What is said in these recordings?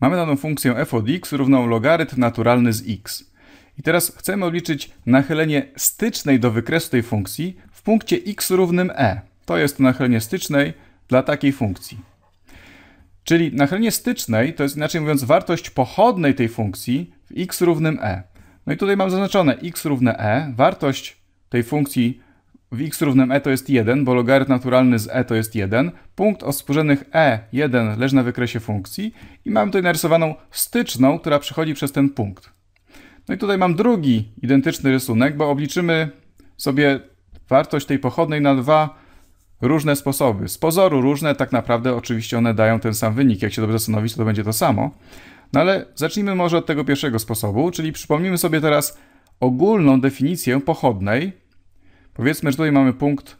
Mamy daną funkcję f od x równą logarytm naturalny z x. I teraz chcemy obliczyć nachylenie stycznej do wykresu tej funkcji w punkcie x równym e. To jest nachylenie stycznej dla takiej funkcji. Czyli nachylenie stycznej to jest inaczej mówiąc wartość pochodnej tej funkcji w x równym e. No i tutaj mam zaznaczone x równe e, wartość tej funkcji w x równym e to jest 1, bo logarytm naturalny z e to jest 1, punkt o współrzędnych e1 leży na wykresie funkcji i mam tutaj narysowaną styczną, która przechodzi przez ten punkt. No i tutaj mam drugi identyczny rysunek, bo obliczymy sobie wartość tej pochodnej na dwa różne sposoby. Z pozoru różne, tak naprawdę oczywiście one dają ten sam wynik. Jak się dobrze zastanowić, to, to będzie to samo. No ale zacznijmy może od tego pierwszego sposobu, czyli przypomnijmy sobie teraz ogólną definicję pochodnej, Powiedzmy, że tutaj mamy punkt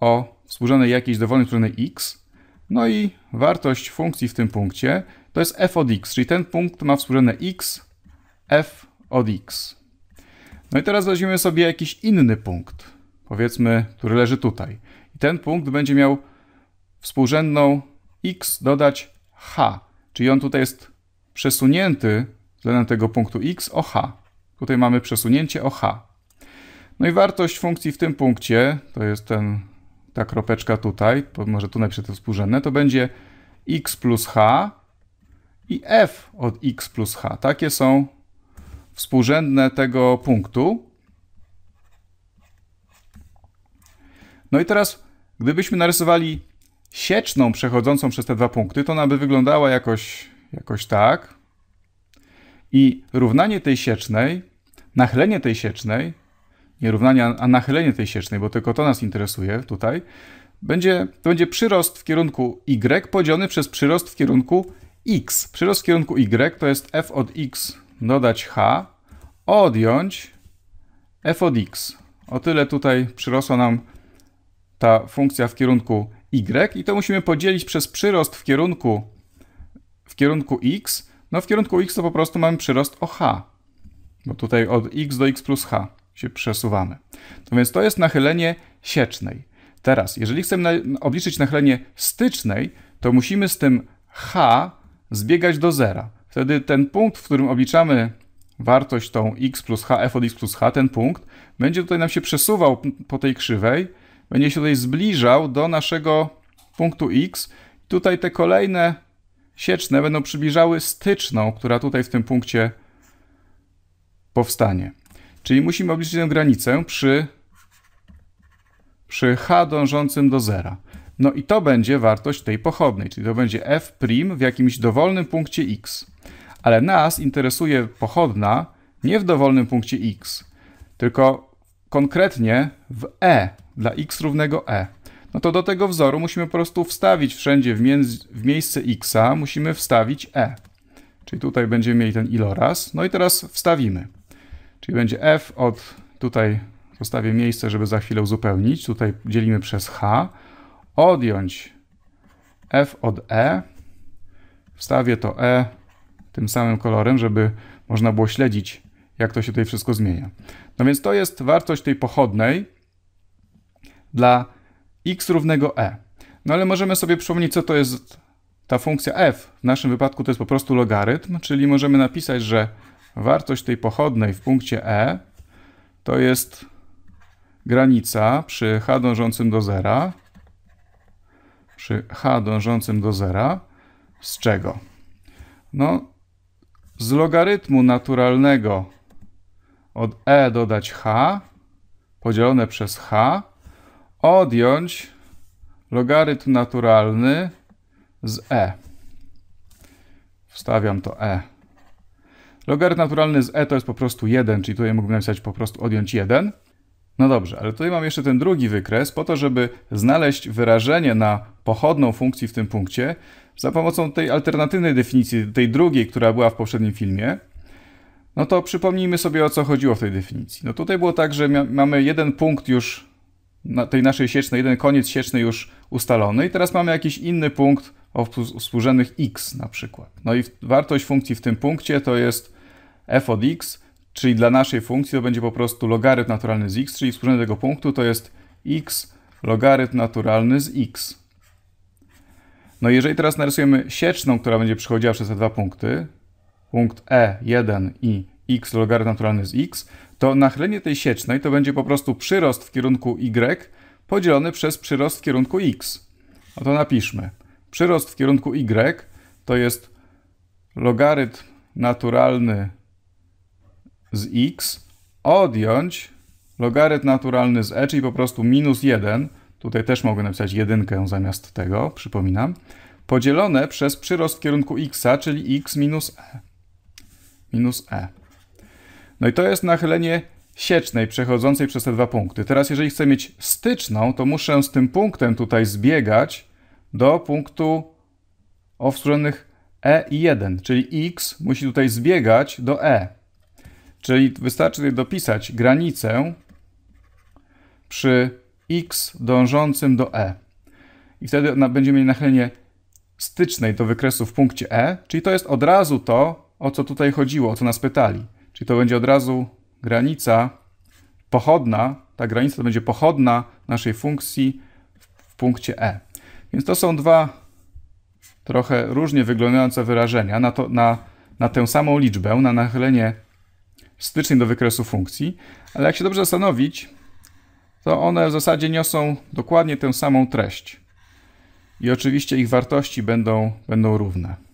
o współrzędnej jakiejś dowolnej współrzędnej x. No i wartość funkcji w tym punkcie to jest f od x, czyli ten punkt ma współrzędne x, f od x. No i teraz weźmiemy sobie jakiś inny punkt, powiedzmy, który leży tutaj. I ten punkt będzie miał współrzędną x dodać h, czyli on tutaj jest przesunięty względem tego punktu x o h. Tutaj mamy przesunięcie o h. No i wartość funkcji w tym punkcie, to jest ten, ta kropeczka tutaj, może tu napiszę to współrzędne, to będzie x plus h i f od x plus h. Takie są współrzędne tego punktu. No i teraz, gdybyśmy narysowali sieczną przechodzącą przez te dwa punkty, to ona by wyglądała jakoś, jakoś tak. I równanie tej siecznej, nachylenie tej siecznej nierównania, a nachylenie tej siecznej, bo tylko to nas interesuje tutaj, będzie, to będzie przyrost w kierunku y podzielony przez przyrost w kierunku x. Przyrost w kierunku y to jest f od x dodać h, odjąć f od x. O tyle tutaj przyrosła nam ta funkcja w kierunku y i to musimy podzielić przez przyrost w kierunku, w kierunku x. No w kierunku x to po prostu mamy przyrost o h, bo tutaj od x do x plus h się przesuwamy. To więc to jest nachylenie siecznej. Teraz, jeżeli chcemy obliczyć nachylenie stycznej, to musimy z tym h zbiegać do zera. Wtedy ten punkt, w którym obliczamy wartość tą x plus h, f od x plus h, ten punkt, będzie tutaj nam się przesuwał po tej krzywej, będzie się tutaj zbliżał do naszego punktu x. Tutaj te kolejne sieczne będą przybliżały styczną, która tutaj w tym punkcie powstanie. Czyli musimy obliczyć tę granicę przy, przy h dążącym do zera. No i to będzie wartość tej pochodnej, czyli to będzie f' w jakimś dowolnym punkcie x. Ale nas interesuje pochodna nie w dowolnym punkcie x, tylko konkretnie w e, dla x równego e. No to do tego wzoru musimy po prostu wstawić wszędzie w, w miejsce x musimy wstawić e. Czyli tutaj będziemy mieli ten iloraz. No i teraz wstawimy. Czyli będzie f od tutaj postawię miejsce, żeby za chwilę uzupełnić. Tutaj dzielimy przez h. Odjąć f od e. Wstawię to e tym samym kolorem, żeby można było śledzić, jak to się tutaj wszystko zmienia. No więc to jest wartość tej pochodnej dla x równego e. No ale możemy sobie przypomnieć, co to jest ta funkcja f. W naszym wypadku to jest po prostu logarytm, czyli możemy napisać, że wartość tej pochodnej w punkcie E to jest granica przy h dążącym do zera, przy h dążącym do zera, z czego? No, z logarytmu naturalnego od e dodać h podzielone przez h, odjąć logarytm naturalny z e. Wstawiam to e Logarytm naturalny z e to jest po prostu 1, czyli tutaj mógłbym napisać po prostu odjąć 1. No dobrze, ale tutaj mam jeszcze ten drugi wykres, po to, żeby znaleźć wyrażenie na pochodną funkcji w tym punkcie za pomocą tej alternatywnej definicji, tej drugiej, która była w poprzednim filmie. No to przypomnijmy sobie, o co chodziło w tej definicji. No tutaj było tak, że mamy jeden punkt już na tej naszej siecznej, jeden koniec sieczny już ustalony i teraz mamy jakiś inny punkt, o współrzędnych x na przykład. No i wartość funkcji w tym punkcie to jest f od x, czyli dla naszej funkcji to będzie po prostu logarytm naturalny z x, czyli współrzędny tego punktu to jest x logarytm naturalny z x. No jeżeli teraz narysujemy sieczną, która będzie przechodziła przez te dwa punkty, punkt E1 i x logarytm naturalny z x, to nachylenie tej siecznej to będzie po prostu przyrost w kierunku y podzielony przez przyrost w kierunku x. No to napiszmy. Przyrost w kierunku y to jest logarytm naturalny z x odjąć logarytm naturalny z e, czyli po prostu minus 1, tutaj też mogę napisać jedynkę zamiast tego, przypominam, podzielone przez przyrost w kierunku x, czyli x minus e. Minus e. No i to jest nachylenie siecznej przechodzącej przez te dwa punkty. Teraz jeżeli chcę mieć styczną, to muszę z tym punktem tutaj zbiegać do punktu o e i 1, czyli x musi tutaj zbiegać do e. Czyli wystarczy tutaj dopisać granicę przy x dążącym do e. I wtedy będziemy mieli nachylenie stycznej do wykresu w punkcie e, czyli to jest od razu to, o co tutaj chodziło, o co nas pytali. Czyli to będzie od razu granica pochodna, ta granica to będzie pochodna naszej funkcji w punkcie e. Więc to są dwa trochę różnie wyglądające wyrażenia na, to, na, na tę samą liczbę, na nachylenie stycznie do wykresu funkcji, ale jak się dobrze zastanowić, to one w zasadzie niosą dokładnie tę samą treść. I oczywiście ich wartości będą, będą równe.